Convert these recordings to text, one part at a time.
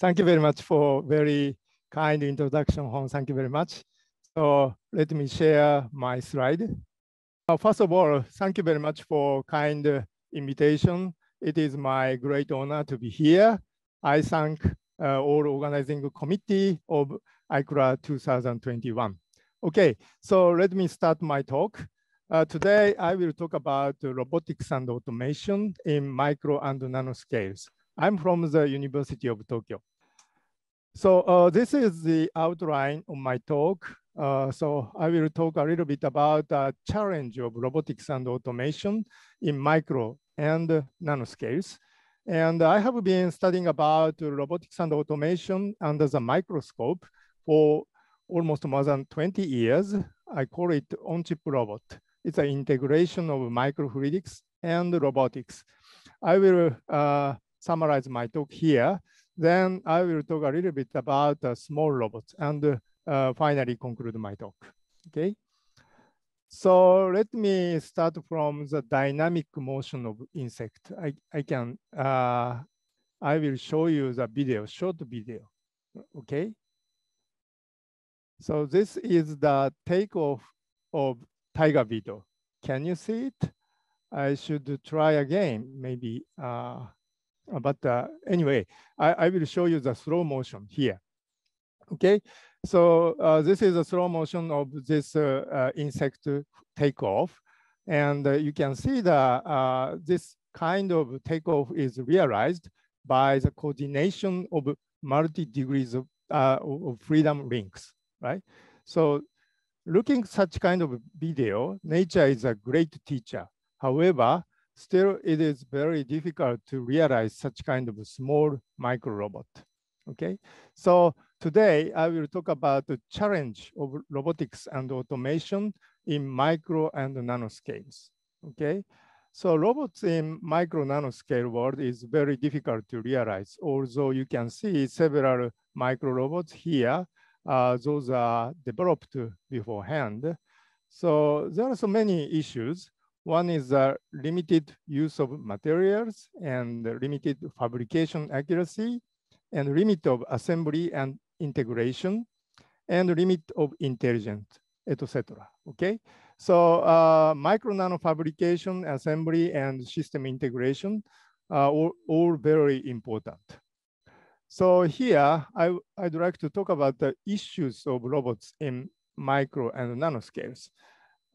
Thank you very much for very kind introduction, Hong. Thank you very much. So let me share my slide. Uh, first of all, thank you very much for kind invitation. It is my great honor to be here. I thank uh, all organizing committee of ICRA 2021. Okay, so let me start my talk. Uh, today, I will talk about robotics and automation in micro and nanoscales. I'm from the University of Tokyo. So uh, this is the outline of my talk. Uh, so I will talk a little bit about the challenge of robotics and automation in micro and nanoscales. And I have been studying about robotics and automation under the microscope for almost more than 20 years. I call it on-chip robot. It's an integration of microfluidics and robotics. I will uh, summarize my talk here. Then I will talk a little bit about uh, small robots and uh, finally conclude my talk. Okay. So let me start from the dynamic motion of insect. I, I can, uh, I will show you the video, short video, okay? So this is the takeoff of tiger beetle. Can you see it? I should try again, maybe. Uh, uh, but uh, anyway, I, I will show you the slow motion here. Okay, so uh, this is a slow motion of this uh, uh insect takeoff. And uh, you can see that this kind of takeoff is realized by the coordination of multi degrees of, of freedom links, right? So looking such kind of video, nature is a great teacher. However, Still, it is very difficult to realize such kind of small micro robot. Okay, so today I will talk about the challenge of robotics and automation in micro and nanoscales. Okay, so robots in micro nanoscale world is very difficult to realize. Although you can see several micro robots here, uh, those are developed beforehand. So there are so many issues one is the limited use of materials and limited fabrication accuracy and limit of assembly and integration and limit of intelligence, cetera. Okay, so uh, micro nano fabrication, assembly, and system integration are all, all very important. So here, I, I'd like to talk about the issues of robots in micro and nanoscales. scales.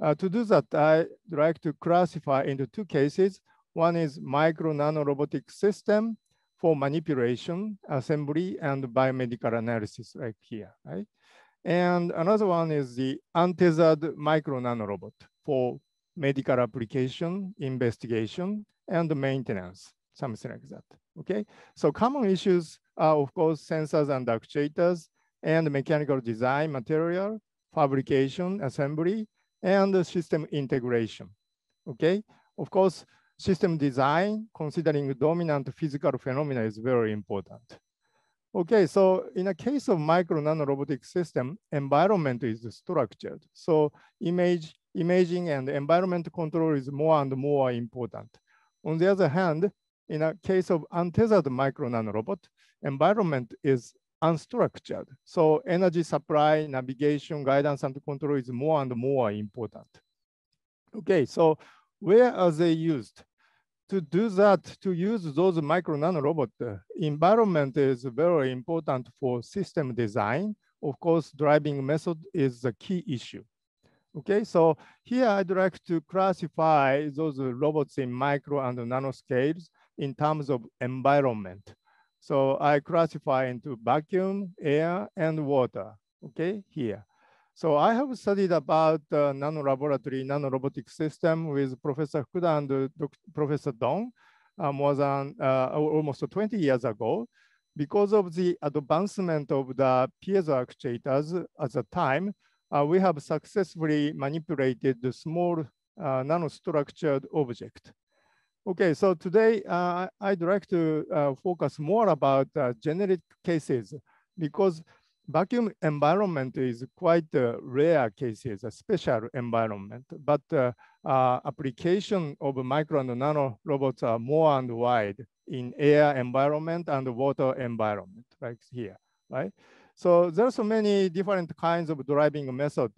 Uh, to do that, I like to classify into two cases. One is micro robotic system for manipulation, assembly, and biomedical analysis right here, right? And another one is the untethered micro nanorobot for medical application, investigation, and maintenance, something like that, okay? So common issues are, of course, sensors and actuators, and mechanical design material, fabrication, assembly, and system integration. Okay, of course, system design, considering dominant physical phenomena is very important. Okay, so in a case of micro nanorobotic system, environment is structured. So image, imaging and environment control is more and more important. On the other hand, in a case of untethered micro nanorobot, environment is unstructured. So energy supply, navigation, guidance, and control is more and more important. Okay, so where are they used? To do that, to use those micro nano robot, uh, environment is very important for system design. Of course, driving method is the key issue. Okay, so here I'd like to classify those robots in micro and nano scales in terms of environment. So I classify into vacuum, air, and water, okay, here. So I have studied about uh, nano-laboratory, nanorobotic system with Professor Fukuda and uh, Dr. Professor Dong um, uh, more than uh, almost 20 years ago. Because of the advancement of the piezo actuators at the time, uh, we have successfully manipulated the small uh, nanostructured object Okay, so today uh, I'd like to uh, focus more about uh, generic cases because vacuum environment is quite uh, rare cases, a special environment, but uh, uh, application of micro and nano robots are more and wide in air environment and water environment, like here, right? So there's so many different kinds of driving method,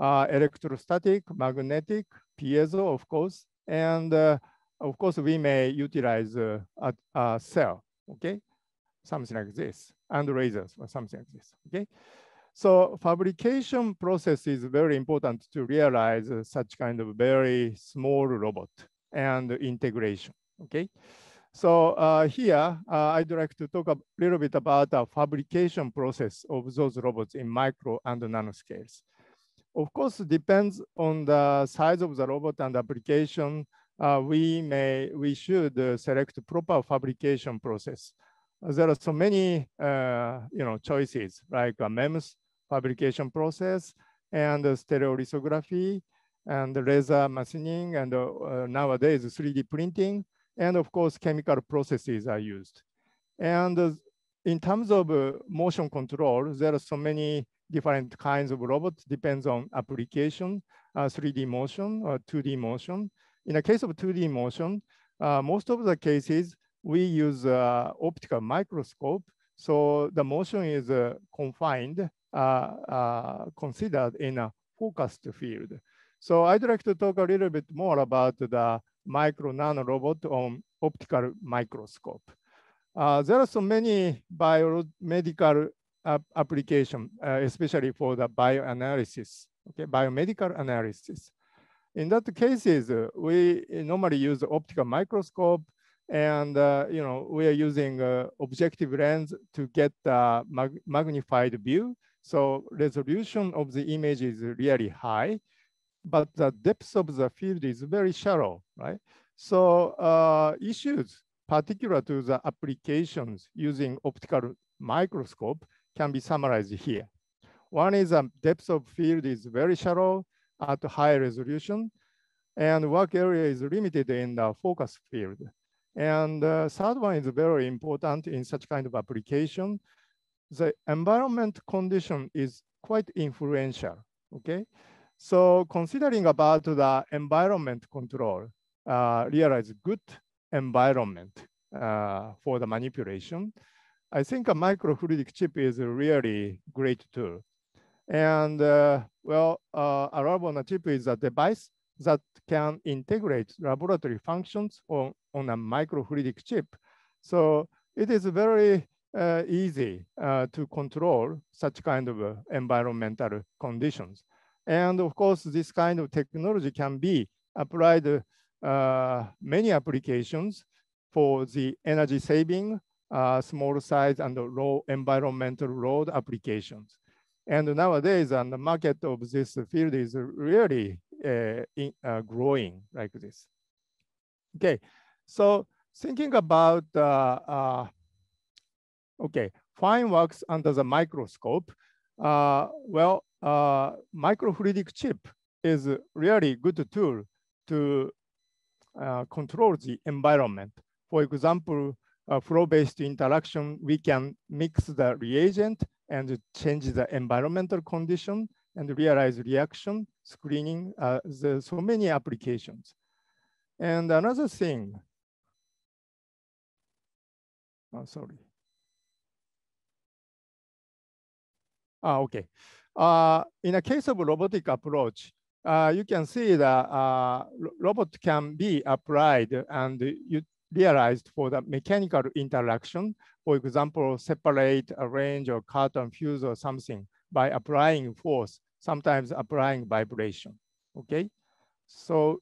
electrostatic, magnetic, piezo, of course, and of course, we may utilize uh, a, a cell, okay? Something like this, and lasers or something like this, okay? So fabrication process is very important to realize uh, such kind of very small robot and integration, okay? So uh, here, uh, I'd like to talk a little bit about the fabrication process of those robots in micro and nanoscales. Of course, depends on the size of the robot and application uh, we may we should uh, select proper fabrication process. Uh, there are so many uh, you know choices like MEMS fabrication process and stereolithography and laser machining and uh, nowadays 3D printing and of course chemical processes are used. And in terms of motion control, there are so many different kinds of robots depends on application, uh, 3D motion or 2D motion. In the case of 2D motion, uh, most of the cases, we use uh, optical microscope. So the motion is uh, confined, uh, uh, considered in a focused field. So I'd like to talk a little bit more about the micro nano robot on optical microscope. Uh, there are so many biomedical ap application, especially for the bioanalysis, okay, biomedical analysis. In that cases, uh, we uh, normally use optical microscope and uh, you know we are using uh, objective lens to get the mag magnified view. So resolution of the image is really high, but the depth of the field is very shallow, right? So uh, issues particular to the applications using optical microscope can be summarized here. One is the um, depth of field is very shallow at high resolution. And work area is limited in the focus field. And the uh, third one is very important in such kind of application. The environment condition is quite influential, okay? So considering about the environment control, uh, realize good environment uh, for the manipulation, I think a microfluidic chip is a really great tool. And uh, well, uh, Arabo on a chip is a device that can integrate laboratory functions on, on a microfluidic chip. So it is very uh, easy uh, to control such kind of uh, environmental conditions. And of course, this kind of technology can be applied uh, many applications for the energy saving, uh, small size and low environmental load applications. And nowadays, and the market of this field is really uh, in, uh, growing like this. Okay, so thinking about, uh, uh okay, fine works under the microscope. Uh, well, uh, microfluidic chip is really good tool to control the environment. For example, flow-based interaction, we can mix the reagent and change the environmental condition and realize reaction screening, uh, so many applications. And another thing, oh, sorry. Ah, okay. Uh, in a case of robotic approach, uh, you can see that uh, robot can be applied and you realized for the mechanical interaction, for example, separate, arrange, or cut and fuse or something by applying force, sometimes applying vibration, okay? So,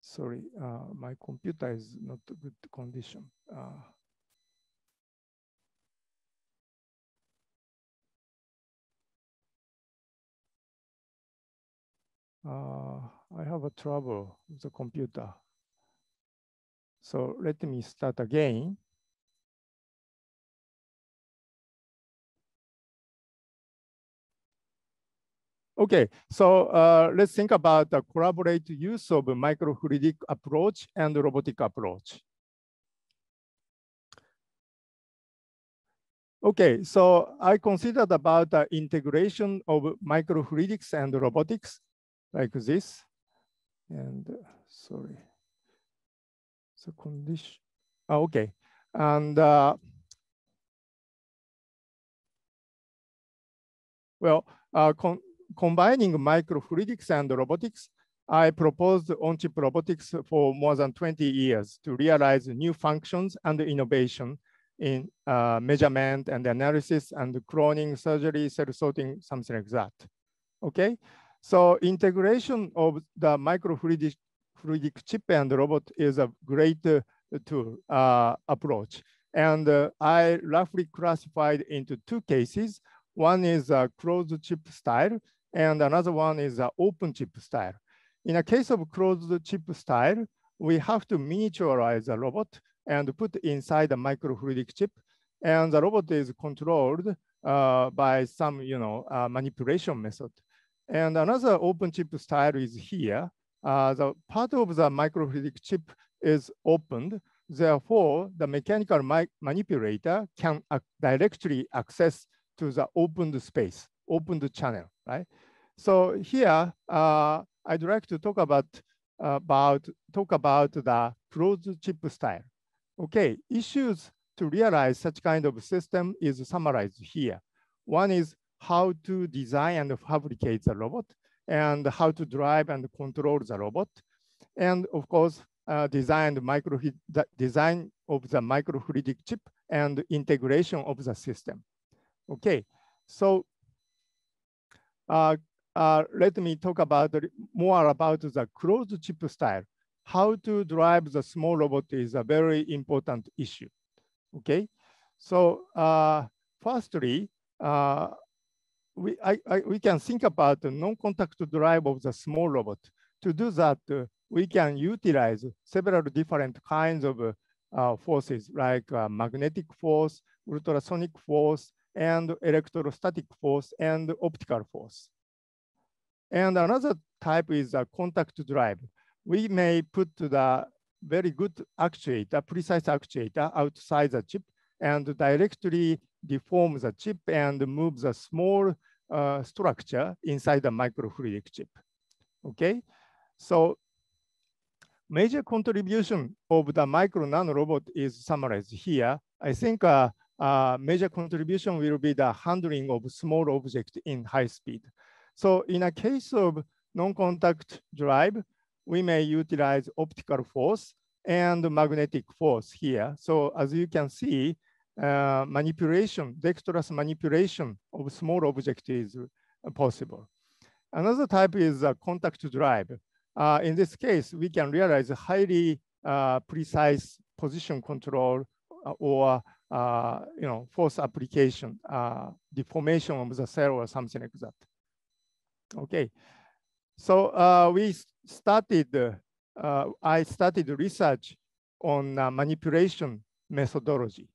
sorry, uh, my computer is not good condition. Uh, Uh, I have a trouble with the computer. So let me start again. Okay, so uh, let's think about the collaborative use of microfluidic approach and robotic approach. Okay, so I considered about the integration of microfluidics and robotics like this. And uh, sorry. So condition. Oh, ah, okay. And uh, well, uh, con combining microfluidics and robotics, I proposed on-chip robotics for more than 20 years to realize new functions and innovation in uh, measurement and analysis and cloning surgery, cell sorting, something like that. Okay, so integration of the microfluidics. Fluidic chip and robot is a great uh, tool uh, approach. And uh, I roughly classified into two cases. One is a closed chip style, and another one is an open chip style. In a case of closed chip style, we have to miniaturize a robot and put inside a microfluidic chip. And the robot is controlled uh, by some you know, uh, manipulation method. And another open chip style is here, uh, the part of the microfluidic chip is opened. Therefore, the mechanical manipulator can ac directly access to the opened space, opened channel, right? So here, uh, I'd like to talk about, uh, about, talk about the closed chip style. Okay, issues to realize such kind of system is summarized here. One is how to design and fabricate the robot and how to drive and control the robot. And of course, uh, designed micro the design of the microfluidic chip and integration of the system. Okay, so uh, uh, let me talk about more about the closed chip style. How to drive the small robot is a very important issue. Okay, so uh, firstly, uh, we, I, I, we can think about the non-contact drive of the small robot. To do that, uh, we can utilize several different kinds of uh, uh, forces like uh, magnetic force, ultrasonic force, and electrostatic force, and optical force. And another type is a contact drive. We may put the very good actuator, precise actuator outside the chip and directly deform the chip and moves a small uh, structure inside the microfluidic chip. Okay, so major contribution of the micro nano robot is summarized here. I think uh, uh, major contribution will be the handling of small object in high speed. So in a case of non-contact drive, we may utilize optical force and magnetic force here. So as you can see, uh, manipulation, dexterous manipulation of small object is uh, possible. Another type is a uh, contact drive. Uh, in this case, we can realize highly uh, precise position control or you know, force application, deformation of the cell or something like that. Okay, so we started, I started research on manipulation methodology.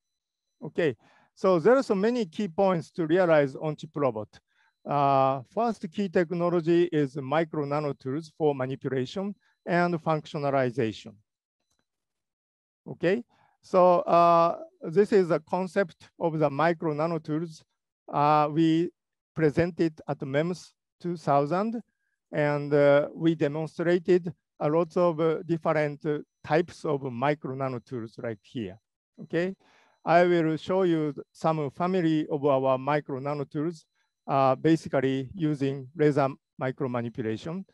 Okay, so there are so many key points to realize on chip robot. Uh, first key technology is micro nano tools for manipulation and functionalization. Okay, so uh, this is a concept of the micro nano Uh, we presented at MEMS 2000 and uh, we demonstrated a lot of uh, different uh, types of micro nano tools right here, okay? I will show you some family of our micro nanotools, uh, basically using laser micro manipulation.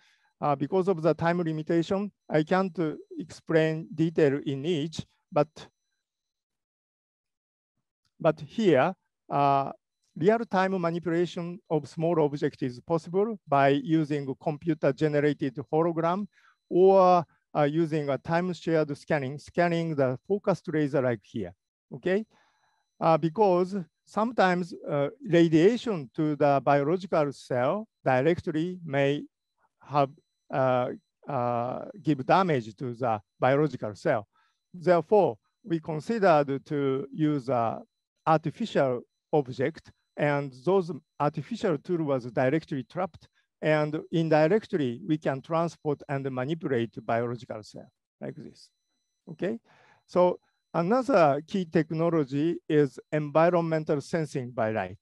Uh, because of the time limitation, I can't explain detail in each, but, but here, uh, real-time manipulation of small objects is possible by using computer-generated hologram or uh, using a time-shared scanning, scanning the focused laser like here okay? Uh, because sometimes uh, radiation to the biological cell directly may have uh, uh, give damage to the biological cell. Therefore, we considered to use a artificial object and those artificial tool was directly trapped and indirectly we can transport and manipulate biological cell like this, okay? So Another key technology is environmental sensing by light.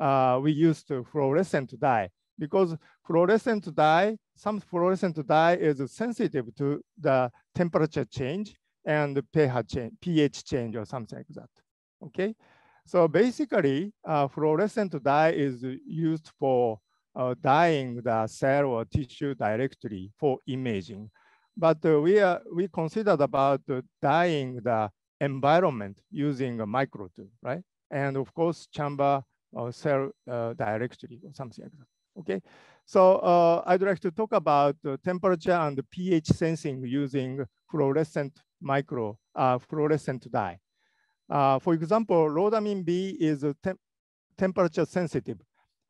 Uh, we used fluorescent dye because fluorescent dye, some fluorescent dye is sensitive to the temperature change and the pH change, pH change or something like that, okay? So basically, uh, fluorescent dye is used for uh, dyeing the cell or tissue directly for imaging. But uh, we, are, we considered about dyeing the environment using a micro tool, right? And of course, chamber or uh, cell uh, directory or something like that. Okay, so uh, I'd like to talk about uh, temperature and pH sensing using fluorescent micro uh, fluorescent dye. Uh, for example, rhodamine B is temperature sensitive,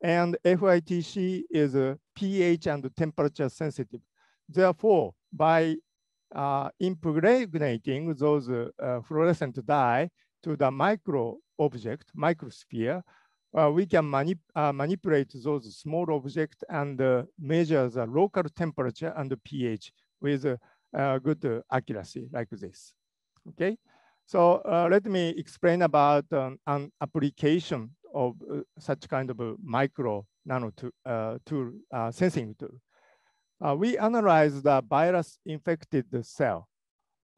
and FITC is pH and temperature sensitive. Therefore, by uh, impregnating those uh, fluorescent dye to the micro object, microsphere, uh, we can manip uh, manipulate those small objects and uh, measure the local temperature and pH with uh, good accuracy like this, okay? So let me explain about um, an application of such kind of micro nano tool, tool sensing tool. Uh, we analyze the virus-infected cell.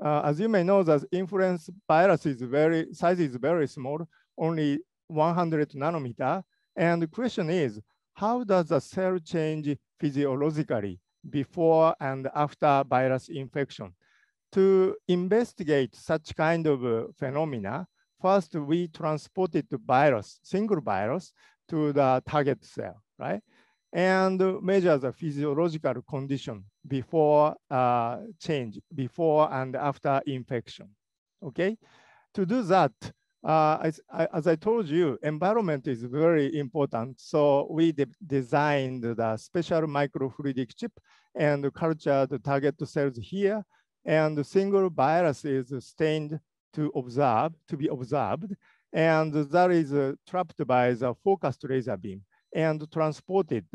Uh, as you may know, the influenza virus is very, size is very small, only 100 nanometer. And the question is, how does the cell change physiologically before and after virus infection? To investigate such kind of uh, phenomena, first we transported the virus, single virus, to the target cell, right? and measure the physiological condition before uh, change, before and after infection, okay? To do that, uh, as, as, I told you, environment is very important. So we de designed the special microfluidic chip and cultured target cells here. And single virus is stained to observe, to be observed. And that is uh, trapped by the focused laser beam and transported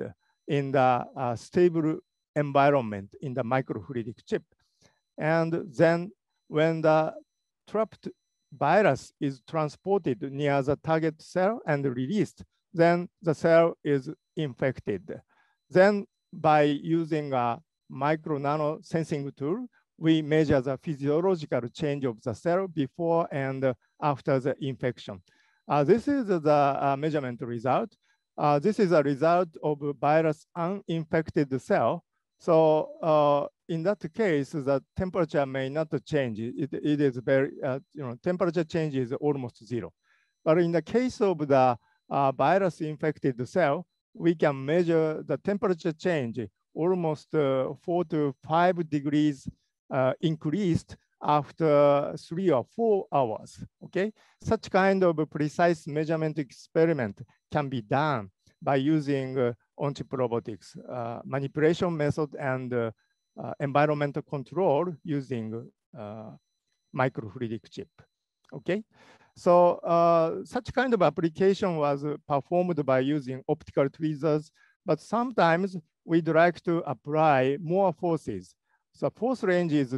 in the uh, stable environment in the microfluidic chip. And then when the trapped virus is transported near the target cell and released, then the cell is infected. Then by using a micro nano sensing tool, we measure the physiological change of the cell before and after the infection. Uh, this is the uh, measurement result. Uh, this is a result of a virus uninfected cell. So uh, in that case, the temperature may not change. It, it is very, uh, you know, temperature change is almost zero. But in the case of the uh, virus infected cell, we can measure the temperature change almost uh, four to five degrees uh, increased after three or four hours, okay? Such kind of precise measurement experiment can be done by using uh, on-chip robotics, uh, manipulation method and uh, uh environmental control using uh, microfluidic chip, okay? So uh, such kind of application was performed by using optical tweezers, but sometimes we'd like to apply more forces. So force range is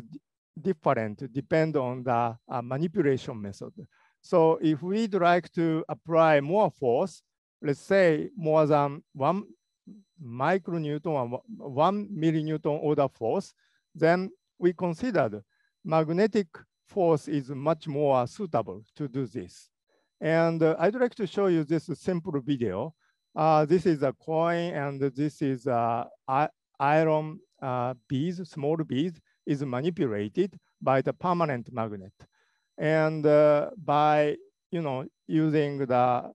different depend on the uh, manipulation method. So if we'd like to apply more force, let's say more than one micronewton or one millinewton order force, then we considered magnetic force is much more suitable to do this. And uh, I'd like to show you this simple video. Uh, this is a coin and this is uh, iron uh, beads, small beads is manipulated by the permanent magnet. And uh, by you know using the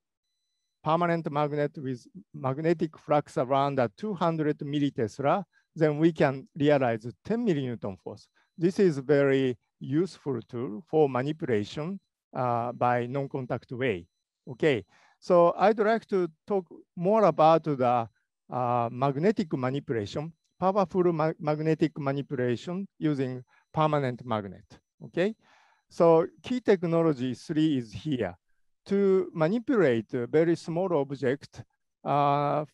permanent magnet with magnetic flux around 200 millitesla, then we can realize 10 millinewton force. This is very useful tool for manipulation uh, by non-contact way. Okay, so I'd like to talk more about the uh, magnetic manipulation powerful ma magnetic manipulation using permanent magnet, okay? So key technology three is here to manipulate a very small object uh,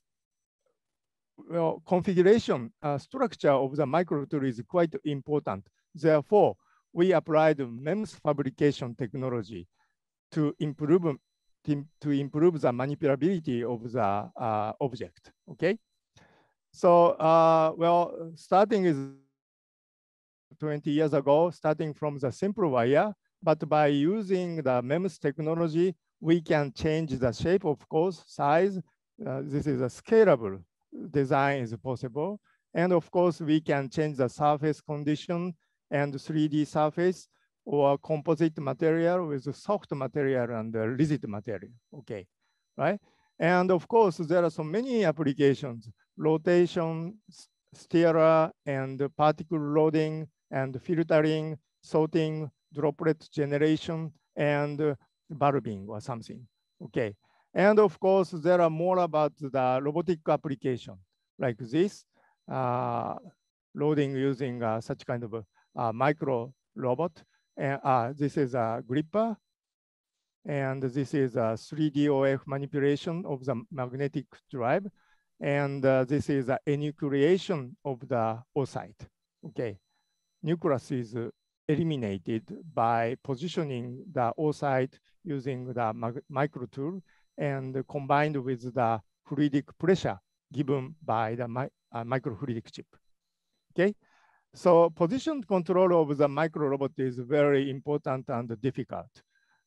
well, configuration uh, structure of the microtool is quite important. Therefore, we applied MEMS fabrication technology to improve to, improve the manipulability of the uh, object. Okay, so, uh, well, starting is 20 years ago, starting from the simple wire, but by using the MEMS technology, we can change the shape, of course, size. Uh, this is a scalable design is possible. And of course, we can change the surface condition and 3D surface or composite material with soft material and uh, rigid material, okay, right? And of course, there are so many applications rotation, stirrer, and particle loading, and filtering, sorting, droplet generation, and valving or something. Okay. And of course, there are more about the robotic application like this, uh, loading using uh, such kind of uh, micro robot. And uh, this is a gripper. And this is a 3DOF manipulation of the magnetic drive. And uh, this is a enucleation of the oocyte. Okay, nucleus is uh, eliminated by positioning the oocyte using the micro tool and combined with the fluidic pressure given by the mi uh, microfluidic chip. Okay, so position control of the micro robot is very important and difficult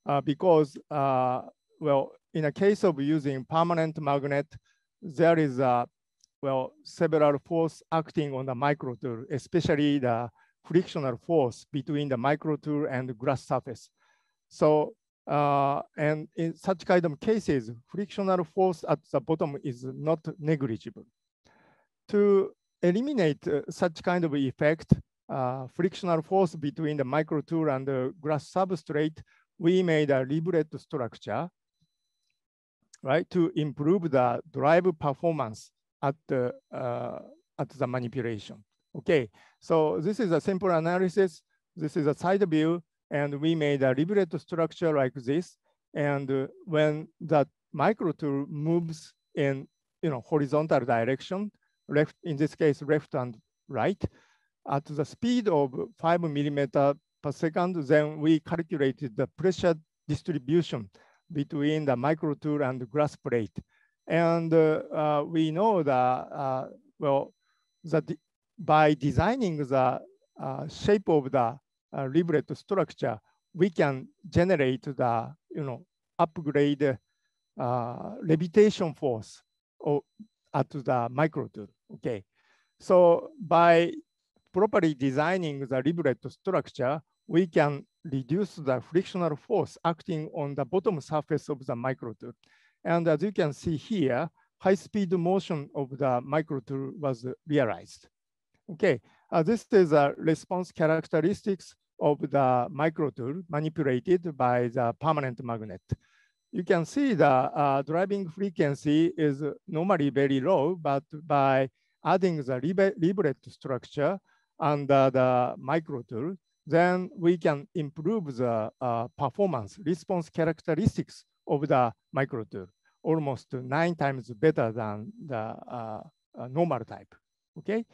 uh, because, uh, well, in a case of using permanent magnet, there is a well several force acting on the micro tool, especially the frictional force between the micro tool and the glass surface. So uh, and in such kind of cases, frictional force at the bottom is not negligible. To eliminate uh, such kind of effect, uh, frictional force between the microtool and the glass substrate, we made a riblet structure right, to improve the drive performance at the, uh, at the manipulation. Okay, so this is a simple analysis. This is a side view, and we made a rivulet structure like this. And uh, when that micro tool moves in you know, horizontal direction, left, in this case, left and right, at the speed of five millimeter per second, then we calculated the pressure distribution between the tool and the glass plate. And uh, uh, we know that, uh, well, that by designing the shape of the riblet structure, we can generate the, you know, upgrade uh, levitation force to at the tool, Okay, so by properly designing the riblet structure, we can reduce the frictional force acting on the bottom surface of the microtool. And as you can see here, high speed motion of the microtool was realized. Okay, uh, this is a response characteristics of the microtool manipulated by the permanent magnet. You can see the uh, driving frequency is normally very low, but by adding the libret structure under uh, the microtool, then we can improve the uh, performance response characteristics of the microtool almost nine times better than the uh, uh normal type, okay?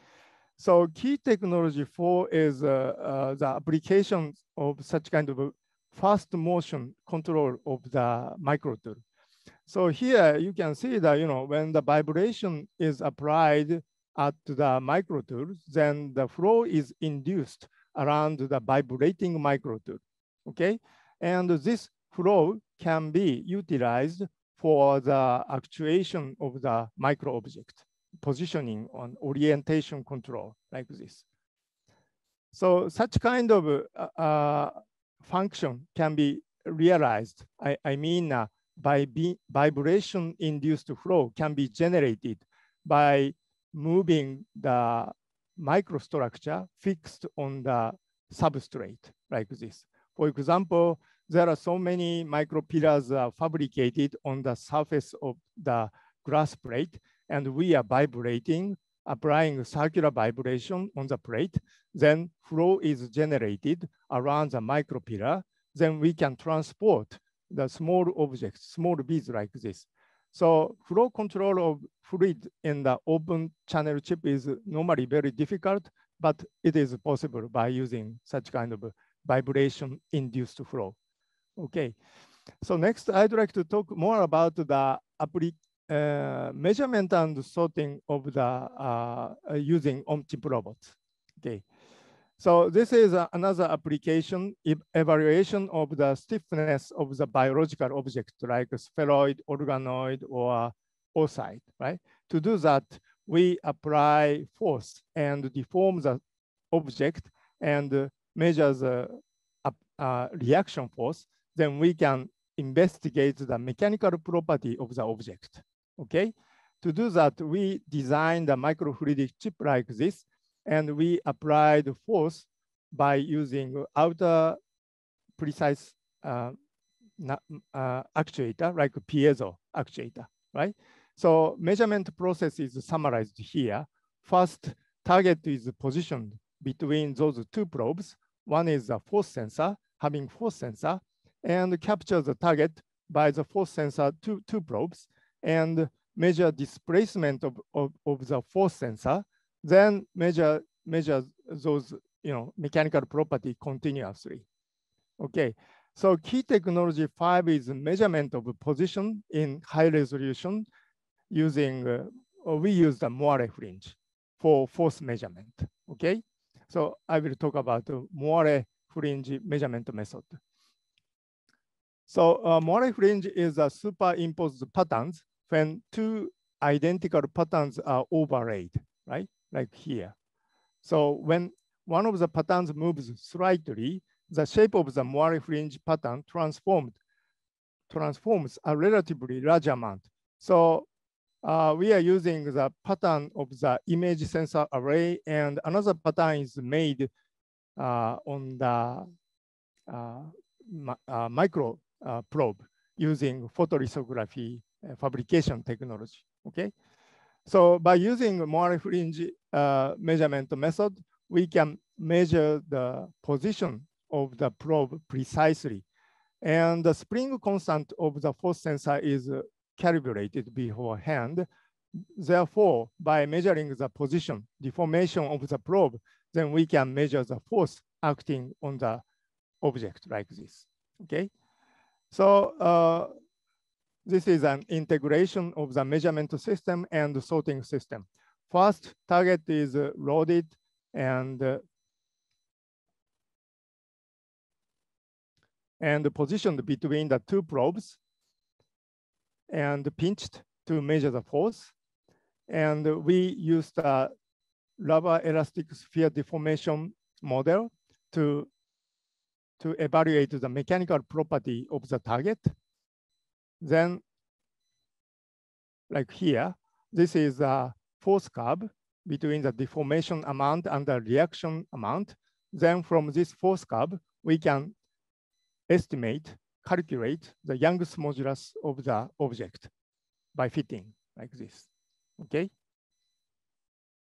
So key technology four is uh, uh, the application of such kind of fast motion control of the microtool. So here you can see that, you know, when the vibration is applied at the microtool, then the flow is induced around the vibrating microtube, okay? And this flow can be utilized for the actuation of the micro object, positioning on orientation control like this. So such kind of uh, uh function can be realized. I, I mean, uh, by vibration induced flow can be generated by moving the microstructure fixed on the substrate like this. For example, there are so many pillars uh, fabricated on the surface of the glass plate, and we are vibrating, applying circular vibration on the plate. Then flow is generated around the micro pillar. Then we can transport the small objects, small beads like this. So flow control of fluid in the open channel chip is normally very difficult, but it is possible by using such kind of vibration induced flow. Okay, so next I'd like to talk more about the application uh, measurement and sorting of the uh, uh using chip robots. Okay, so this is uh, another application e evaluation of the stiffness of the biological object like spheroid, organoid, or oocyte, right? To do that, we apply force and deform the object and measure the uh, uh reaction force, then we can investigate the mechanical property of the object, okay? To do that, we design the microfluidic chip like this and we applied force by using outer precise uh, uh, actuator, like piezo actuator, right? So measurement process is summarized here. First, target is positioned between those two probes. One is a force sensor, having force sensor, and capture the target by the force sensor to two probes and measure displacement of, of, of the force sensor then measure measure those you know mechanical property continuously. Okay, so key technology five is measurement of position in high resolution using uh, we use the Moire fringe for force measurement. Okay, so I will talk about Moire fringe measurement method. So uh, Moire fringe is a superimposed patterns when two identical patterns are overlaid, right? like here. So when one of the patterns moves slightly, the shape of the Moire fringe pattern transformed, transforms a relatively large amount. So uh, we are using the pattern of the image sensor array and another pattern is made uh, on the uh, uh micro uh, probe using photolithography uh, fabrication technology, okay? So by using Morley fringe uh, measurement method, we can measure the position of the probe precisely. And the spring constant of the force sensor is calibrated beforehand. Therefore, by measuring the position, deformation of the probe, then we can measure the force acting on the object like this, okay? So uh, this is an integration of the measurement system and the sorting system. First target is loaded and and positioned between the two probes and pinched to measure the force. And we used a rubber elastic sphere deformation model to, to evaluate the mechanical property of the target then like here, this is a force curve between the deformation amount and the reaction amount. Then from this force curve, we can estimate, calculate the Young's modulus of the object by fitting like this, okay?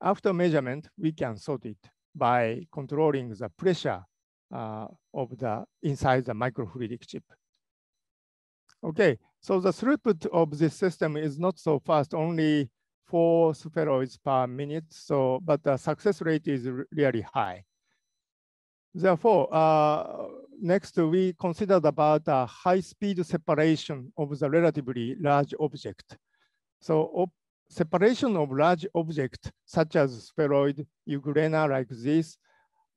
After measurement, we can sort it by controlling the pressure uh, of the inside the microfluidic chip. Okay, so the throughput of this system is not so fast, only four spheroids per minute. So, but the success rate is really high. Therefore, uh, next we considered about a high speed separation of the relatively large object. So op separation of large object, such as spheroid, Euglena like this,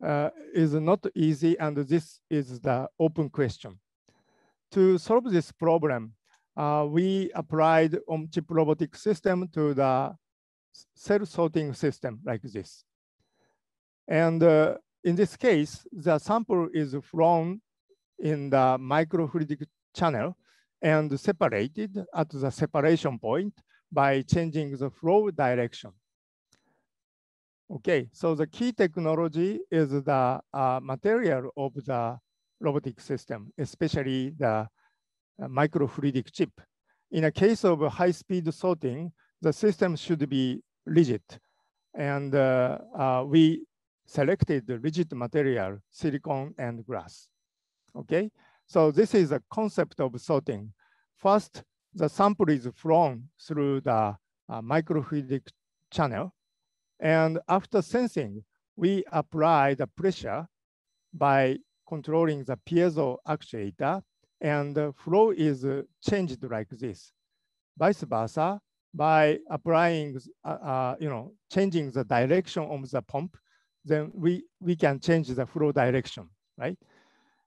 uh, is not easy, and this is the open question. To solve this problem, uh, we applied on-chip robotic system to the cell sorting system like this. And uh, in this case, the sample is flown in the microfluidic channel and separated at the separation point by changing the flow direction. Okay, so the key technology is the uh, material of the robotic system, especially the uh, microfluidic chip. In a case of high-speed sorting, the system should be rigid. And uh, uh, we selected the rigid material, silicon and glass. Okay, so this is a concept of sorting. First, the sample is flown through the uh, microfluidic channel. And after sensing, we apply the pressure by controlling the piezo actuator and the flow is uh, changed like this. Vice versa, by applying, uh, uh, you know, changing the direction of the pump, then we, we can change the flow direction, right?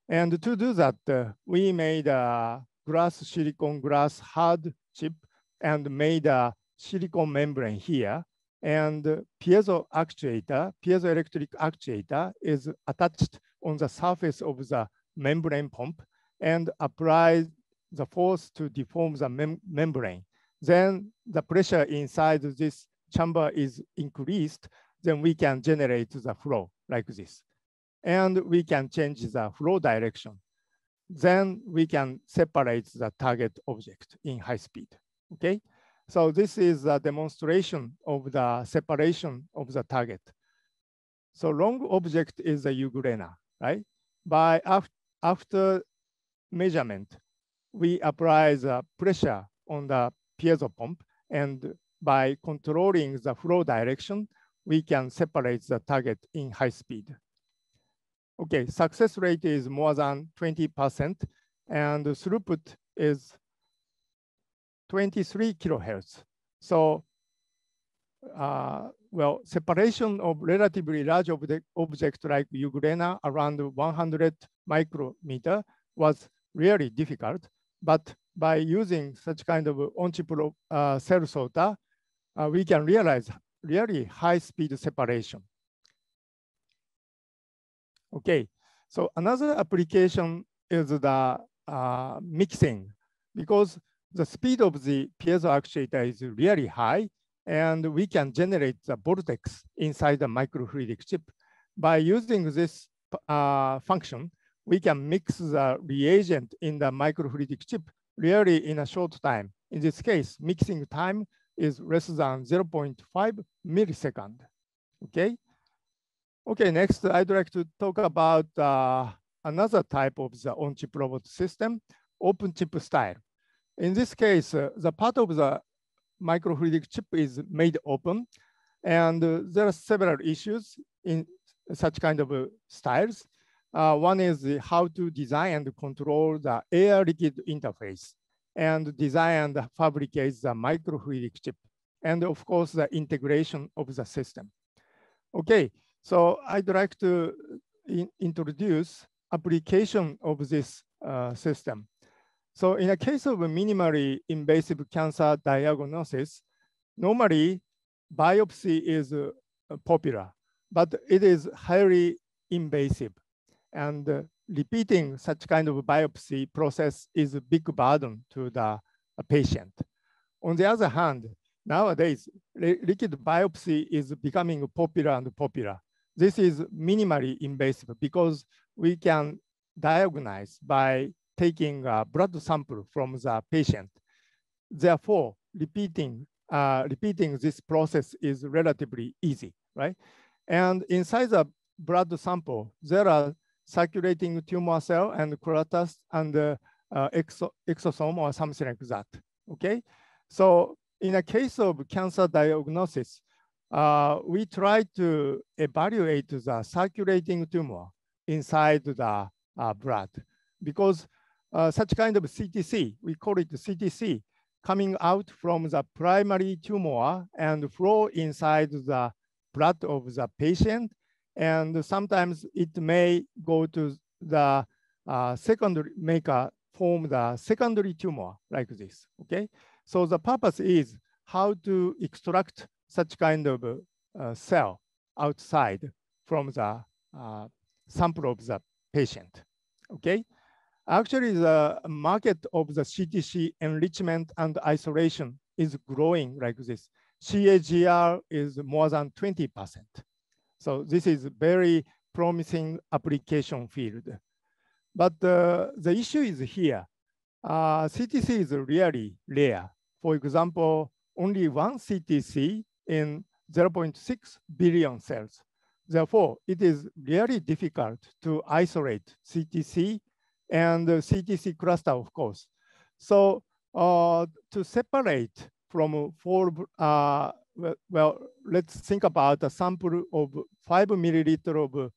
And to do that, uh, we made a glass, silicon glass hard chip and made a silicon membrane here. And piezo actuator, piezoelectric actuator is attached on the surface of the membrane pump and apply the force to deform the mem membrane. Then the pressure inside this chamber is increased, then we can generate the flow like this. And we can change the flow direction. Then we can separate the target object in high speed, okay? So this is a demonstration of the separation of the target. So long object is the Euglena, right? By after after measurement, we apply the pressure on the piezo pump and by controlling the flow direction, we can separate the target in high speed. Okay, success rate is more than 20% and the throughput is 23 kilohertz. So, uh, well, separation of relatively large object, object like Euglena around 100 micrometer was really difficult, but by using such kind of on-chip uh, cell sorter, uh, we can realize really high-speed separation. Okay, so another application is the uh, mixing because the speed of the piezo actuator is really high and we can generate the vortex inside the microfluidic chip. By using this uh, function, we can mix the reagent in the microfluidic chip really in a short time. In this case, mixing time is less than 0.5 millisecond, okay? Okay, next I'd like to talk about uh, another type of the on-chip robot system, open chip style. In this case, uh, the part of the microfluidic chip is made open and uh, there are several issues in such kind of uh, styles. Uh, one is how to design and control the air liquid interface and design and fabricate the microfluidic chip. And of course, the integration of the system. Okay, so I'd like to uh, in introduce application of this uh, system. So in a case of a minimally invasive cancer diagnosis, normally biopsy is uh, popular, but it is highly invasive. And uh, repeating such kind of biopsy process is a big burden to the uh, patient. On the other hand, nowadays, liquid biopsy is becoming popular and popular. This is minimally invasive because we can diagnose by taking a blood sample from the patient. Therefore, repeating, uh, repeating this process is relatively easy, right? And inside the blood sample, there are circulating tumor cell and collatus and uh, uh, exo exosome or something like that, okay? So in a case of cancer diagnosis, uh, we try to evaluate the circulating tumor inside the uh, blood because uh, such kind of CTC, we call it CTC, coming out from the primary tumor and flow inside the blood of the patient and sometimes it may go to the uh, secondary, maker form the secondary tumor like this, okay? So the purpose is how to extract such kind of uh, cell outside from the uh, sample of the patient, okay? Actually, the market of the CTC enrichment and isolation is growing like this. CAGR is more than 20%. So this is very promising application field. But uh, the issue is here. Uh, CTC is really rare. For example, only one CTC in 0.6 billion cells. Therefore, it is really difficult to isolate CTC and CTC cluster, of course. So uh, to separate from four uh, well, well, let's think about a sample of five milliliter of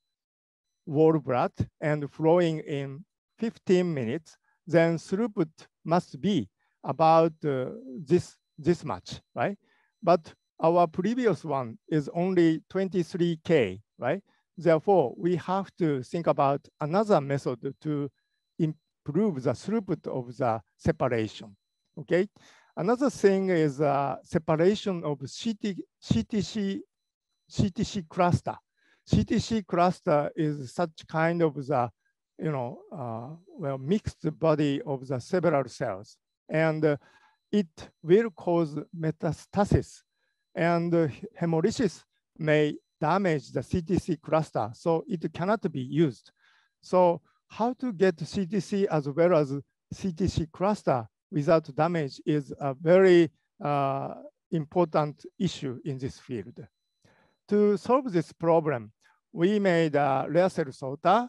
wall blood and flowing in 15 minutes, then throughput must be about uh, this, this much, right? But our previous one is only 23K, right? Therefore, we have to think about another method to improve the throughput of the separation, okay? Another thing is uh, separation of CTC, CTC cluster. CTC cluster is such kind of the, you know, uh, well, mixed body of the several cells. And uh, it will cause metastasis and uh, hemolysis may damage the CTC cluster. So it cannot be used. So how to get CTC as well as CTC cluster without damage is a very uh, important issue in this field. To solve this problem, we made a rare cell sorter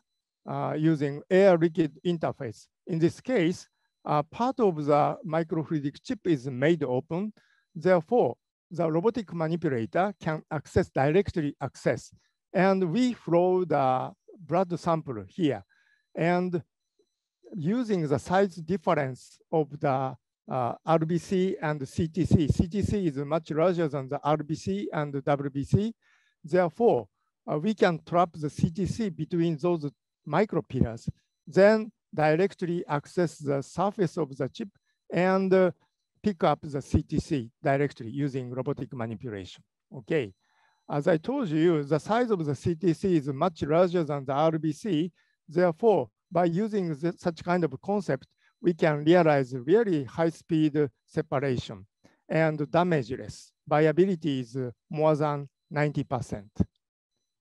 uh, using air liquid interface. In this case, uh, part of the microfluidic chip is made open. Therefore, the robotic manipulator can access directly access. And we flow the blood sample here. And using the size difference of the uh, RBC and CTC. CTC is much larger than the RBC and the WBC. Therefore, uh, we can trap the CTC between those micro pillars, then directly access the surface of the chip and uh, pick up the CTC directly using robotic manipulation. Okay. As I told you, the size of the CTC is much larger than the RBC. Therefore, by using such kind of concept, we can realize really high speed separation and damageless. Viability is more than 90%.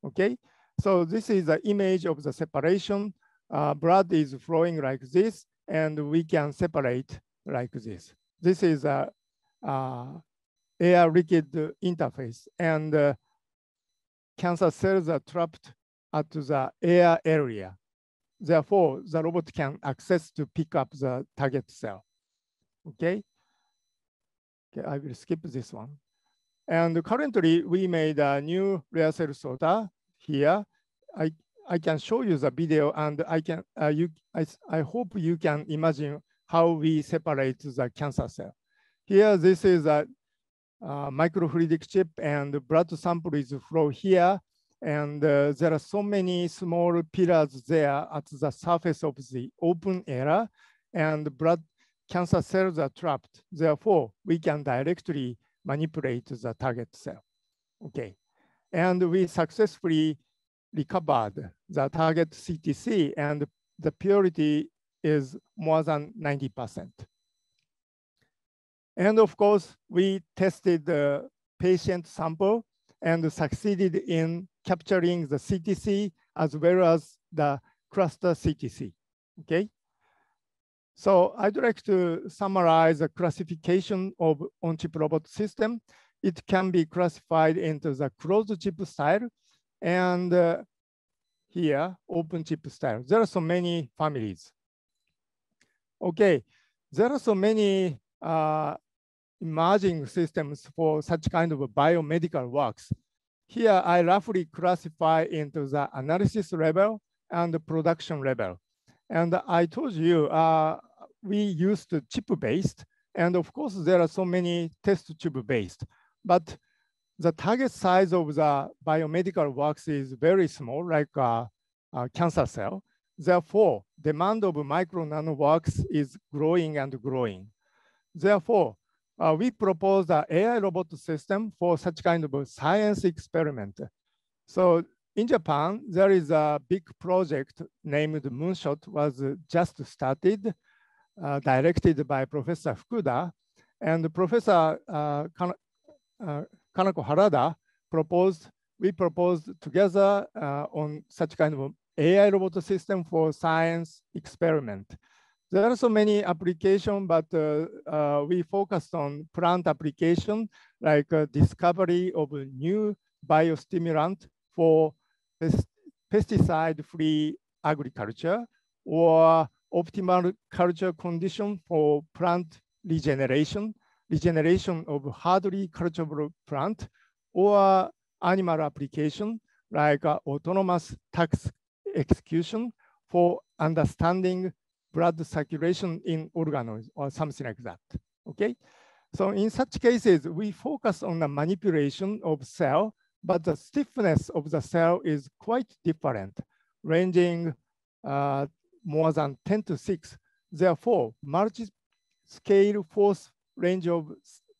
Okay, so this is the image of the separation. Uh, blood is flowing like this and we can separate like this. This is a, a air liquid interface and uh, cancer cells are trapped at the air area Therefore, the robot can access to pick up the target cell. Okay. okay I will skip this one. And currently, we made a new rare cell sorter here. I, I can show you the video, and I can uh, you I, I hope you can imagine how we separate the cancer cell. Here, this is a, a microfluidic chip, and blood sample is flow here and uh, there are so many small pillars there at the surface of the open area and blood cancer cells are trapped. Therefore, we can directly manipulate the target cell. Okay. And we successfully recovered the target CTC and the purity is more than 90%. And of course, we tested the patient sample and succeeded in capturing the CTC as well as the cluster CTC, okay? So I'd like to summarize the classification of on-chip robot system. It can be classified into the closed chip style and uh, here open chip style. There are so many families. Okay, there are so many uh, emerging systems for such kind of biomedical works. Here, I roughly classify into the analysis level and the production level. And I told you, uh, we used chip-based, and of course, there are so many test tube-based, but the target size of the biomedical works is very small, like a, uh, a uh, cancer cell. Therefore, demand of micro nano works is growing and growing. Therefore, uh, we proposed an AI robot system for such kind of a science experiment. So in Japan, there is a big project named Moonshot was just started, uh, directed by Professor Fukuda. And Professor uh, kan uh, Kanako Harada proposed, we proposed together uh, on such kind of AI robot system for science experiment. There are so many applications, but uh, uh, we focused on plant application, like uh, discovery of a new biostimulant for pesticide-free agriculture or optimal culture condition for plant regeneration, regeneration of hardly cultivable plant or animal application like uh, autonomous tax execution for understanding blood circulation in organoids or something like that, okay? So in such cases, we focus on the manipulation of cell, but the stiffness of the cell is quite different, ranging uh, more than 10 to 6. Therefore, multi-scale force range of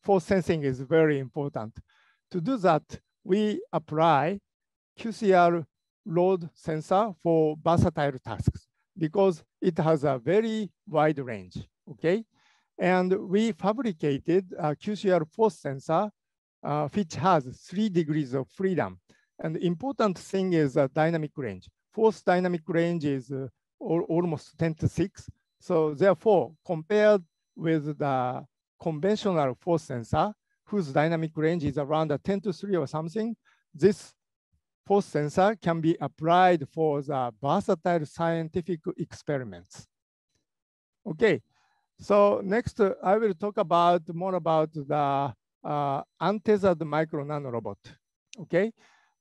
force sensing is very important. To do that, we apply QCR load sensor for versatile tasks because it has a very wide range, okay? And we fabricated a QCR force sensor, uh, which has three degrees of freedom. And the important thing is a dynamic range. Force dynamic range is uh, almost 10 to 6. So therefore, compared with the conventional force sensor, whose dynamic range is around 10 to 3 or something, this Post sensor can be applied for the versatile scientific experiments. Okay, so next uh, I will talk about more about the uh, untethered micro nanorobot. Okay,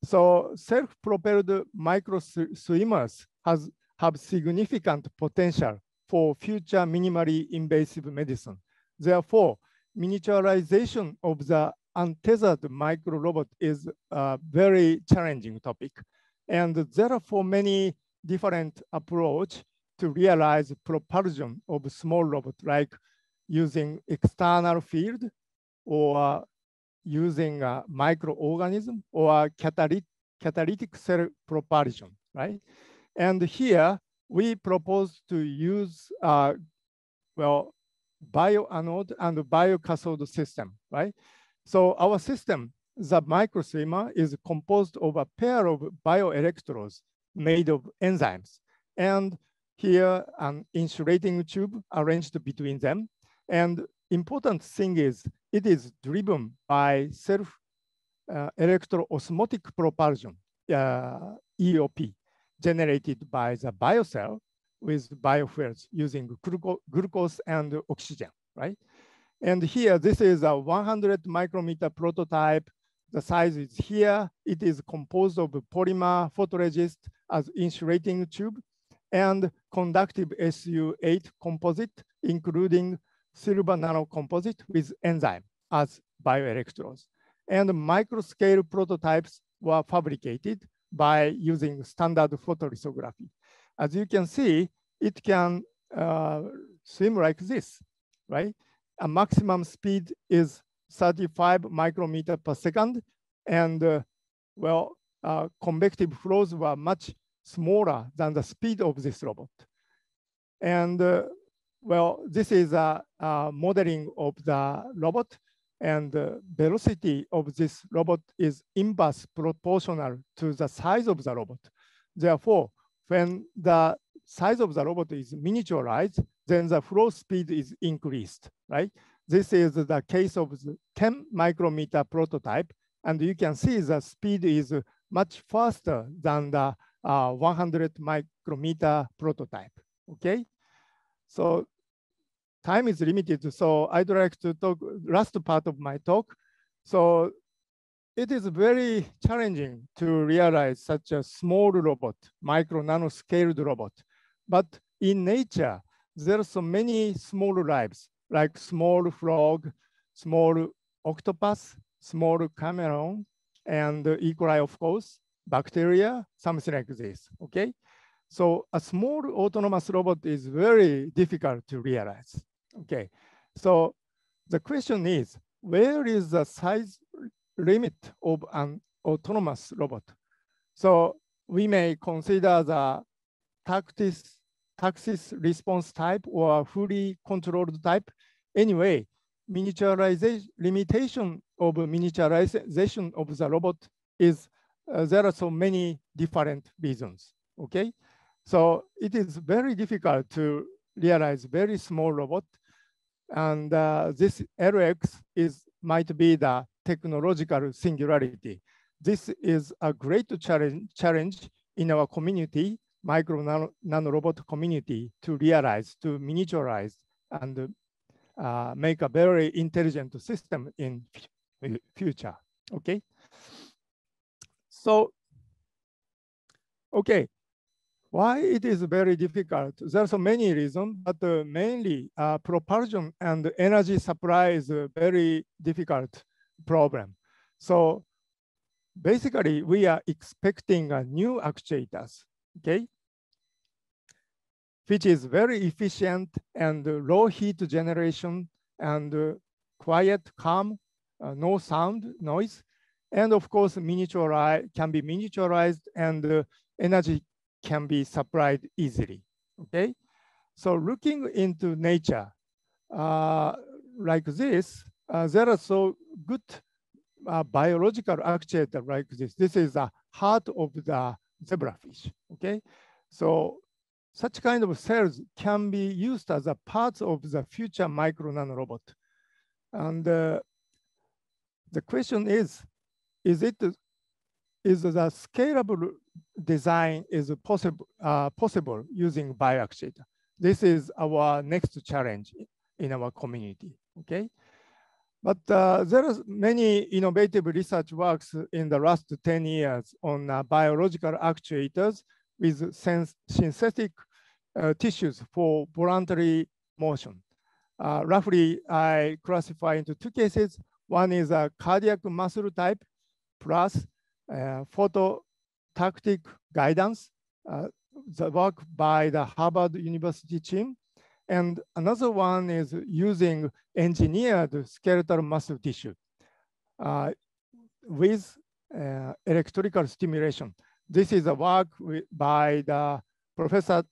so self-propelled micro swimmers has have significant potential for future minimally invasive medicine. Therefore, miniaturization of the untethered micro robot is a very challenging topic. And there are for many different approach to realize propulsion of small robot, like using external field or using a microorganism or catalytic, catalytic cell propulsion, right? And here we propose to use, uh, well, bioanode and biocathode system, right? So our system, the microsema is composed of a pair of bioelectrodes made of enzymes. And here an insulating tube arranged between them. And important thing is it is driven by self uh, electroosmotic propulsion, uh, EOP, generated by the biocell with biofuels using glucose and oxygen, right? And here, this is a 100 micrometer prototype. The size is here. It is composed of polymer photoresist as insulating tube and conductive SU8 composite, including silver nanocomposite with enzyme as bioelectrodes. And microscale prototypes were fabricated by using standard photolithography. As you can see, it can uh, swim like this, right? a maximum speed is 35 micrometer per second. And uh, well, uh, convective flows were much smaller than the speed of this robot. And uh, well, this is a, a, modeling of the robot and the uh, velocity of this robot is inverse proportional to the size of the robot. Therefore, when the size of the robot is miniaturized, then the flow speed is increased, right? This is the case of the 10 micrometer prototype. And you can see the speed is much faster than the uh, 100 micrometer prototype, okay? So time is limited. So I'd like to talk last part of my talk. So it is very challenging to realize such a small robot, micro nanoscaled robot. But in nature, there are so many small lives, like small frog, small octopus, small chameleon, and E. coli, of course, bacteria, something like this, okay? So a small autonomous robot is very difficult to realize, okay? So the question is, where is the size limit of an autonomous robot? So we may consider the tactics taxis response type or fully controlled type. Anyway, miniaturization limitation of miniaturization of the robot is uh, there are so many different reasons. Okay, so it is very difficult to realize very small robot, and uh, this LX is might be the technological singularity. This is a great challenge, challenge in our community micro nano, community to realize, to miniaturize and uh, make a very intelligent system in future, okay? So, okay, why it is very difficult? There are so many reasons, but uh, mainly uh, propulsion and energy supply is a very difficult problem. So basically we are expecting a new actuators, okay? which is very efficient and low heat generation and quiet, calm, uh, no sound, noise. And of course, miniaturized, can be miniaturized and uh, energy can be supplied easily, okay? So looking into nature uh, like this, uh, there are so good uh, biological actuator like this. This is the heart of the zebrafish, okay? So such kind of cells can be used as a part of the future micro nano robot. And uh, the question is, is it is the scalable design is possible uh, possible using bioactuator? This is our next challenge in our community. Okay, but uh, there are many innovative research works in the last 10 years on uh, biological actuators with synthetic uh, tissues for voluntary motion. Uh, roughly, I classify into two cases. One is a cardiac muscle type plus uh, phototactic guidance, uh, the work by the Harvard University team. And another one is using engineered skeletal muscle tissue uh, with uh, electrical stimulation. This is a work by the Professor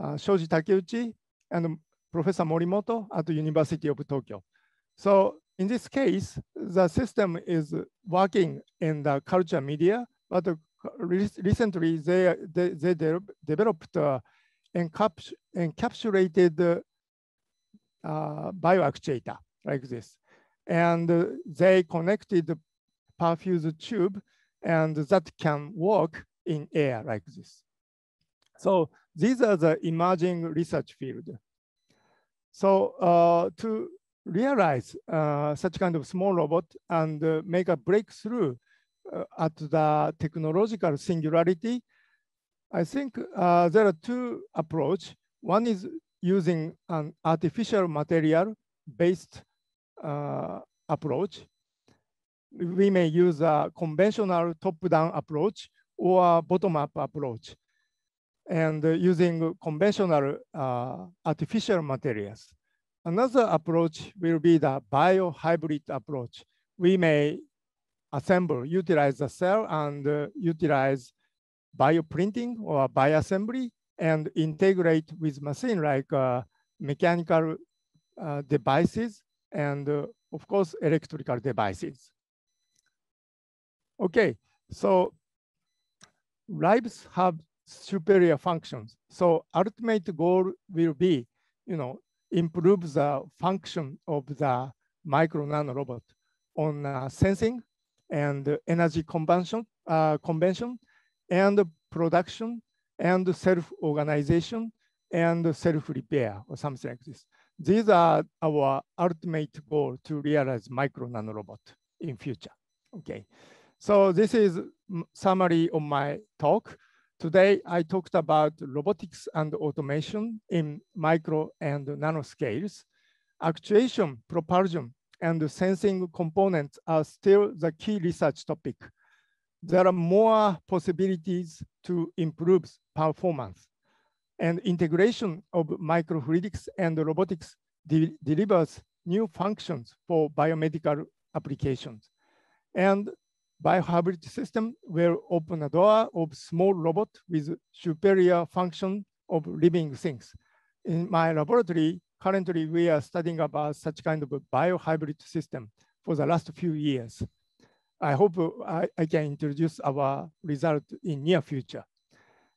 uh, Shoji Takeuchi and Professor Morimoto at the University of Tokyo. So in this case, the system is working in the culture media, but recently they, they, they de developed uh, encaps encapsulated uh, bioactuator like this. And uh, they connected the perfused tube and that can work in air like this. So these are the emerging research field. So uh, to realize uh, such kind of small robot and uh, make a breakthrough uh, at the technological singularity, I think uh, there are two approach. One is using an artificial material based uh, approach we may use a conventional top-down approach or bottom-up approach and uh, using conventional uh, artificial materials. Another approach will be the biohybrid approach. We may assemble, utilize the cell and uh, utilize bioprinting or bioassembly and integrate with machine like uh, mechanical uh, devices and uh, of course electrical devices. Okay, so lives have superior functions. So ultimate goal will be, you know, improve the function of the micro nano robot on uh, sensing and energy convention, uh, convention and production and self-organization and self-repair or something like this. These are our ultimate goal to realize micro nano robot in future. Okay. So this is summary of my talk. Today, I talked about robotics and automation in micro and nanoscales. Actuation, propulsion, and sensing components are still the key research topic. There are more possibilities to improve performance. And integration of microfluidics and robotics de delivers new functions for biomedical applications. And Biohybrid system will open a door of small robot with superior function of living things. In my laboratory, currently we are studying about such kind of a biohybrid system for the last few years. I hope I, I can introduce our result in near future.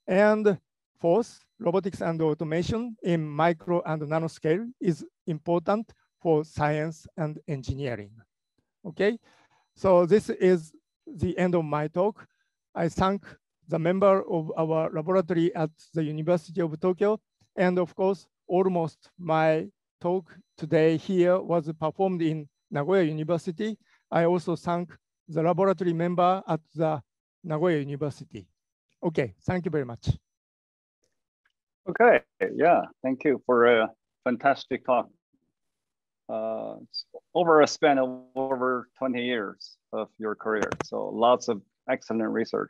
And fourth, robotics and automation in micro and nanoscale is important for science and engineering. Okay, so this is the end of my talk. I thank the member of our laboratory at the University of Tokyo. And of course, almost my talk today here was performed in Nagoya University. I also thank the laboratory member at the Nagoya University. Okay, thank you very much. Okay, yeah, thank you for a fantastic talk uh, over a span of over 20 years of your career. So lots of excellent research.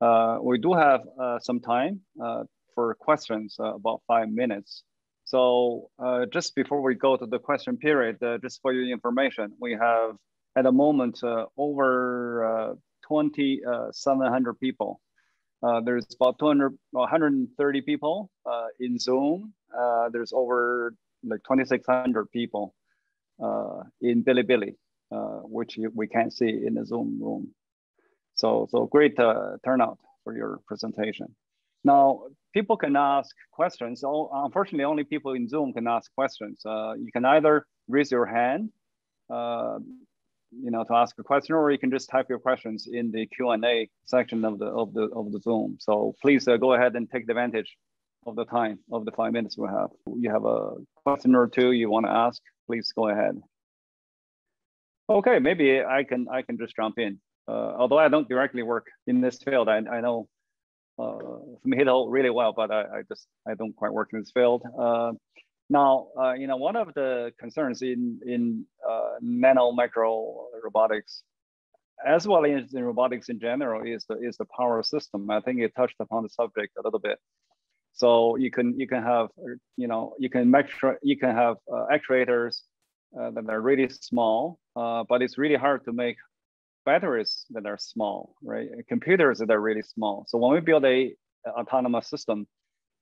Uh, we do have uh, some time uh, for questions, uh, about five minutes. So uh, just before we go to the question period, just for your information, we have at the moment over 2,700 people. there's about 200, 130 people in Zoom. there's over like 2,600 people uh, in Bilibili, uh, which we can see in the Zoom room. So, so great uh, turnout for your presentation. Now, people can ask questions. Oh, unfortunately, only people in Zoom can ask questions. Uh, you can either raise your hand, uh, you know, to ask a question, or you can just type your questions in the Q&A section of the, of, the, of the Zoom. So please uh, go ahead and take advantage of the time of the five minutes we have. You have a question or two you want to ask, please go ahead. Okay, maybe I can I can just jump in. Uh, although I don't directly work in this field, I, I know uh, Fumihito really well, but I, I, just I don't quite work in this field. Uh, now, uh, you know, one of the concerns in in uh, nano micro robotics, as well as in robotics in general, is the is the power system. I think you touched upon the subject a little bit. So you can you can have you know you can measure you can have uh, actuators uh, that are really small, uh, but it's really hard to make batteries that are small, right? Computers that are really small. So when we build a, a autonomous system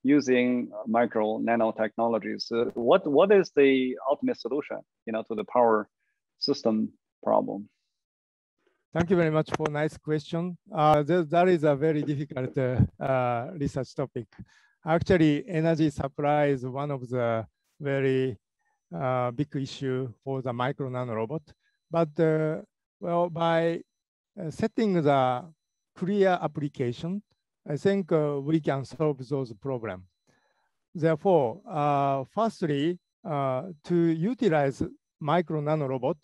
using micro nanotechnologies, uh, what what is the ultimate solution, you know, to the power system problem? Thank you very much for nice question. Uh, th that is a very difficult uh, uh, research topic. Actually, energy supply is one of the very uh, big issue for the micro nano robot. But uh, well, by uh, setting the clear application, I think uh, we can solve those problems. Therefore, uh, firstly, uh, to utilize micro nano robot,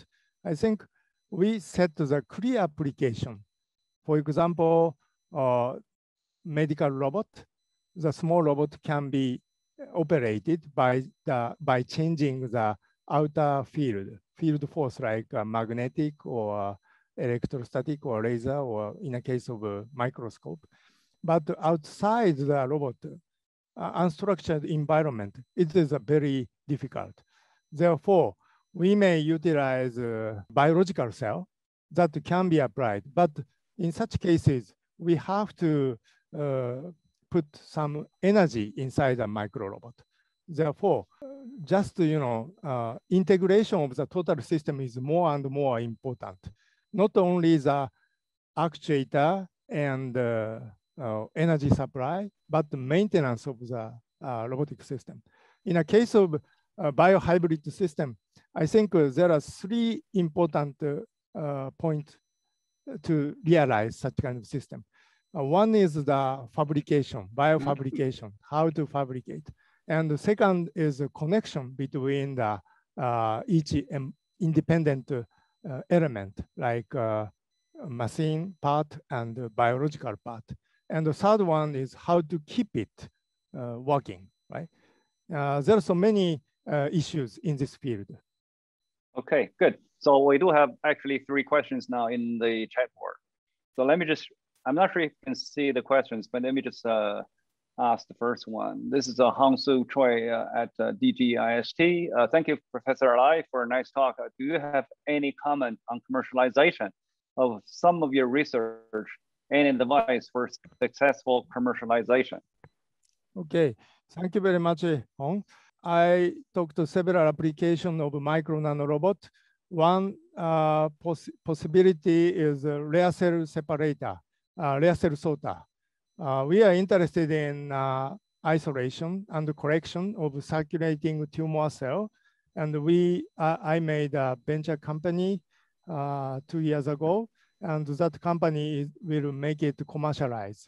I think we set the clear application. For example, uh, medical robot the small robot can be operated by the by changing the outer field field force like magnetic or electrostatic or laser or in a case of a microscope but outside the robot uh, unstructured environment it is very difficult therefore we may utilize biological cell that can be applied but in such cases we have to uh, put some energy inside the micro robot. Therefore, just you know, uh, integration of the total system is more and more important. Not only the actuator and uh, uh, energy supply, but the maintenance of the uh, robotic system. In a case of a biohybrid system, I think uh, there are three important uh, points to realize such kind of system. Uh, one is the fabrication, biofabrication, how to fabricate. And the second is a connection between the, uh, each independent uh, element, like uh, machine part and biological part. And the third one is how to keep it uh, working, right? Uh, there are so many issues in this field. Okay, good. So we do have actually three questions now in the chat board. So let me just I'm not sure if you can see the questions, but let me just uh, ask the first one. This is uh, Hong Su Choi uh, at uh, DGIST. Uh, thank you, Professor Lai, for a nice talk. Uh, do you have any comment on commercialization of some of your research and advice for successful commercialization? Okay, thank you very much, eh, Hong. I talked to several applications of micro nano robot. One uh, poss possibility is uh, a rare cell separator. Uh, real cell uh, we are interested in uh, isolation and correction of circulating tumor cell. And we, I made a venture company two years ago, and that company will make it commercialize.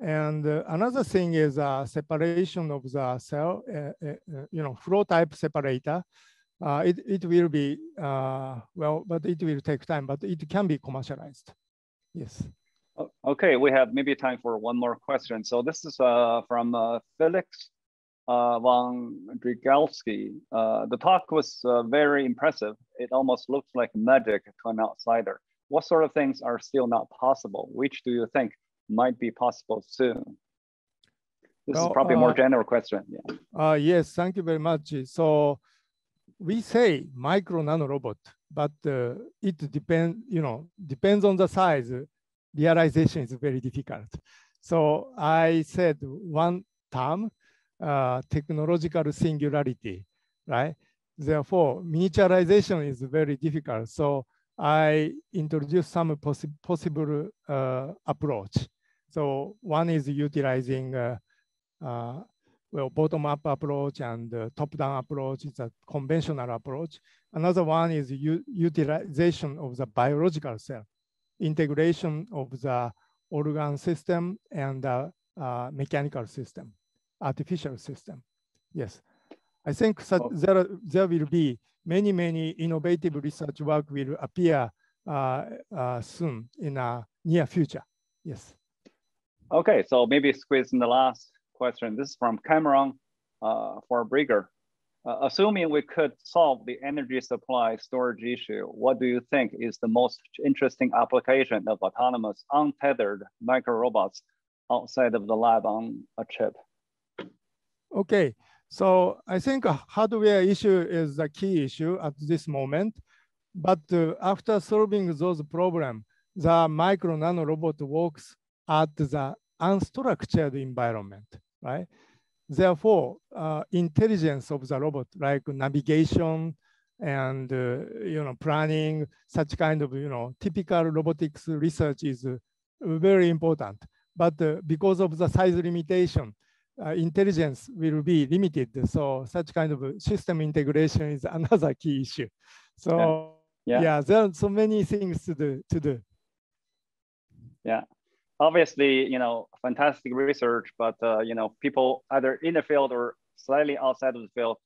And uh, another thing is uh, separation of the cell, uh, you know, flow type separator. it, it will be, well, but it will take time, but it can be commercialized. Yes. Okay, we have maybe time for one more question. So this is uh, from uh, Felix uh, von Drygalski. Uh, the talk was uh, very impressive. It almost looks like magic to an outsider. What sort of things are still not possible? Which do you think might be possible soon? This well, is probably a more uh, general question. Yeah. yes, thank you very much. So we say micro nano robot, but it depends, you know, depends on the size realization is very difficult. So I said one term, uh, technological singularity, right? Therefore, miniaturization is very difficult. So I introduced some possi possible uh, approach. So one is utilizing uh, uh, well bottom-up approach and uh, top-down approach. is a conventional approach. Another one is utilization of the biological cell integration of the organ system and the uh, mechanical system, artificial system. Yes, I think that oh. there, there will be many, many innovative research work will appear uh, uh, soon in a near future. Yes. Okay, so maybe squeeze in the last question. This is from Cameron uh, for Brigger. Uh, assuming we could solve the energy supply storage issue, what do you think is the most interesting application of autonomous untethered micro robots outside of the lab on a chip? Okay, so I think hardware issue is a key issue at this moment. But uh, after solving those problems, the micro nano robot works at the unstructured environment, right? Therefore, uh, intelligence of the robot, like navigation and uh, you know planning, such kind of you know typical robotics research is uh, very important. But uh, because of the size limitation, uh, intelligence will be limited. So such kind of system integration is another key issue. So yeah, yeah. yeah there are so many things to do. To do. Yeah, obviously, you know, fantastic research, but uh, you know, people either in the field or slightly outside of the field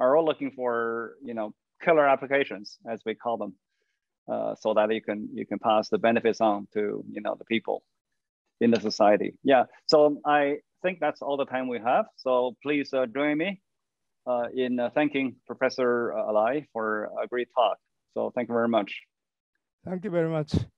are all looking for, you know, killer applications as we call them, uh, so that you can you can pass the benefits on to you know the people in the society. Yeah. So I think that's all the time we have. So please uh, join me uh, in uh, thanking Professor Alai for a great talk. So thank you very much. Thank you very much.